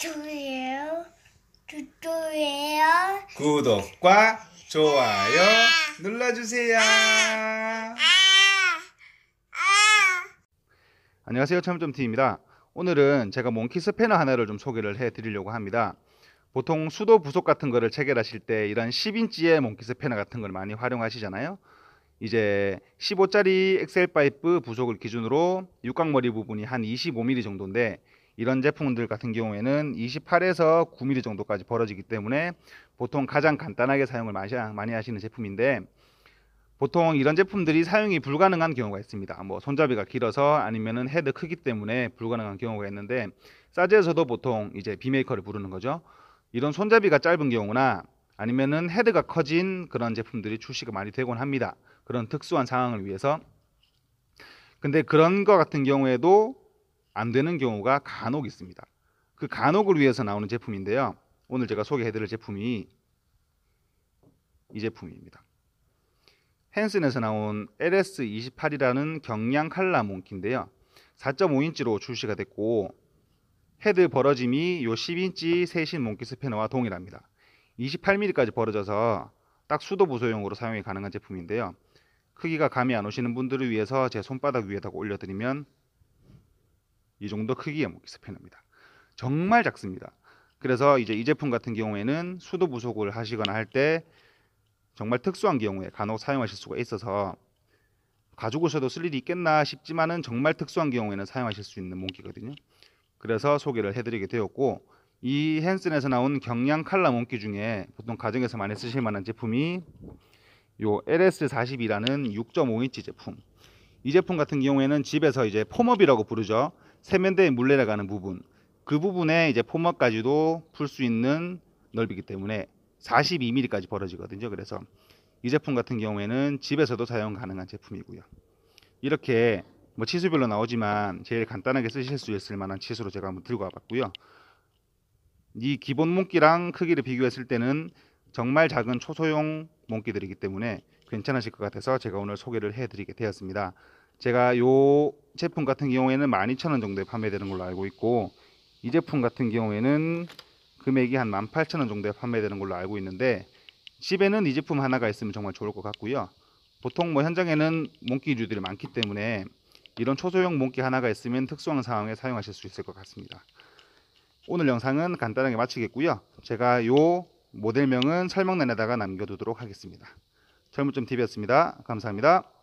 좋아요. 좋아요. 구독과 좋아요 눌러주세요. 아, 아, 아. 안녕하세요. 참점T입니다. 오늘은 제가 몽키 스패너 하나를 좀 소개를 해드리려고 합니다. 보통 수도 부속 같은 거를 체결하실 때 이런 10인치의 몽키 스패너 같은 걸 많이 활용하시잖아요. 이제 15짜리 엑셀 파이프 부속을 기준으로 육각머리 부분이 한 25mm 정도인데 이런 제품들 같은 경우에는 28에서 9mm 정도까지 벌어지기 때문에 보통 가장 간단하게 사용을 많이 하시는 제품인데 보통 이런 제품들이 사용이 불가능한 경우가 있습니다. 뭐 손잡이가 길어서 아니면 헤드 크기 때문에 불가능한 경우가 있는데 사제에서도 보통 이제 비메이커를 부르는 거죠. 이런 손잡이가 짧은 경우나 아니면 헤드가 커진 그런 제품들이 출시가 많이 되곤 합니다. 그런 특수한 상황을 위해서. 근데 그런 거 같은 경우에도 안 되는 경우가 간혹 있습니다. 그 간혹을 위해서 나오는 제품인데요. 오늘 제가 소개해드릴 제품이 이 제품입니다. 헨슨에서 나온 LS28이라는 경량 칼라 몽키인데요. 4.5인치로 출시가 됐고 헤드 벌어짐이 요 10인치 세신 몽키 스패너와 동일합니다. 28mm까지 벌어져서 딱 수도 부소용으로 사용이 가능한 제품인데요. 크기가 감이 안 오시는 분들을 위해서 제 손바닥 위에다가 올려드리면 이 정도 크기의 스팬입니다. 정말 작습니다. 그래서 이제 이 제품 같은 경우에는 수도 부속을 하시거나 할 때 정말 특수한 경우에 간혹 사용하실 수가 있어서 가지고 있어도 쓸 일이 있겠나 싶지만은 정말 특수한 경우에는 사용하실 수 있는 몸기거든요. 그래서 소개를 해드리게 되었고 이 헨슨에서 나온 경량 칼라 몸기 중에 보통 가정에서 많이 쓰실 만한 제품이 요 l s 4 0이라는 6.5인치 제품. 이 제품 같은 경우에는 집에서 이제 폼업이라고 부르죠. 세면대에 물 내려가는 부분 그 부분에 이제 포막까지도 풀 수 있는 넓이기 때문에 42mm까지 벌어지거든요. 그래서 이 제품 같은 경우에는 집에서도 사용 가능한 제품이고요. 이렇게 뭐 치수별로 나오지만 제일 간단하게 쓰실 수 있을 만한 치수로 제가 한번 들고 와봤고요. 이 기본 몽기랑 크기를 비교했을 때는 정말 작은 초소형 몽기들이기 때문에 괜찮으실 것 같아서 제가 오늘 소개를 해드리게 되었습니다. 제가 요 제품 같은 경우에는 12,000원 정도에 판매되는 걸로 알고 있고 이 제품 같은 경우에는 금액이 한 18,000원 정도에 판매되는 걸로 알고 있는데 집에는 이 제품 하나가 있으면 정말 좋을 것 같고요. 보통 뭐 현장에는 몽키류들이 많기 때문에 이런 초소형 몽키 하나가 있으면 특수한 상황에 사용하실 수 있을 것 같습니다. 오늘 영상은 간단하게 마치겠고요. 제가 요 모델명은 설명란에다가 남겨두도록 하겠습니다. 젊은점TV였습니다. 감사합니다.